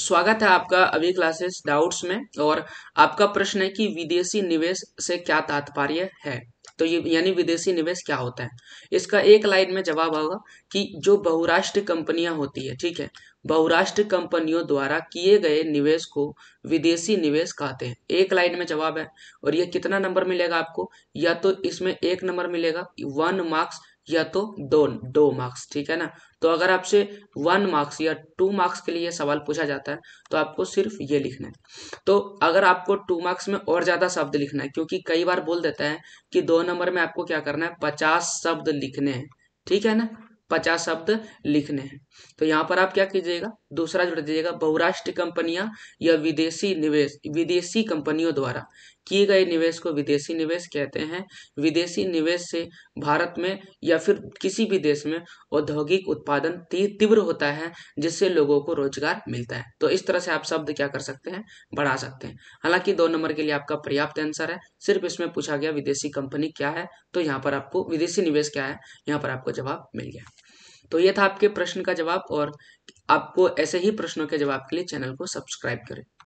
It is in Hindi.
स्वागत है आपका अभी क्लासेस डाउट्स में और आपका प्रश्न है कि विदेशी निवेश से क्या तात्पर्य है तो ये यानी विदेशी निवेश क्या होता है इसका एक लाइन में जवाब होगा कि जो बहुराष्ट्रीय कंपनियां होती है ठीक है बहुराष्ट्रीय कंपनियों द्वारा किए गए निवेश को विदेशी निवेश कहते हैं एक लाइन में जवाब है और ये कितना नंबर मिलेगा आपको या तो इसमें एक नंबर मिलेगा वन मार्क्स या तो दो दो मार्क्स ठीक है ना तो अगर आपसे वन मार्क्स या टू मार्क्स के लिए सवाल पूछा जाता है तो आपको सिर्फ ये लिखना है तो अगर आपको टू मार्क्स में और ज़्यादा शब्द लिखना है क्योंकि कई बार बोल देता है कि दो नंबर में आपको क्या करना है पचास शब्द लिखने हैं ठीक है ना पचास शब्द लिखने हैं तो यहाँ पर आप क्या कीजिएगा दूसरा जोड़ दीजिएगा बहुराष्ट्रीय कंपनियां या विदेशी निवेश विदेशी कंपनियों द्वारा किए गए निवेश को विदेशी निवेश कहते हैं विदेशी निवेश से भारत में या फिर किसी भी देश में औद्योगिक उत्पादन तीव्र होता है जिससे लोगों को रोजगार मिलता है तो इस तरह से आप शब्द क्या कर सकते हैं बढ़ा सकते हैं हालांकि दो नंबर के लिए आपका पर्याप्त आंसर है सिर्फ इसमें पूछा गया विदेशी कंपनी क्या है तो यहाँ पर आपको विदेशी निवेश क्या है यहाँ पर आपको जवाब मिल गया तो ये था आपके प्रश्न का जवाब और आपको ऐसे ही प्रश्नों के जवाब के लिए चैनल को सब्सक्राइब करें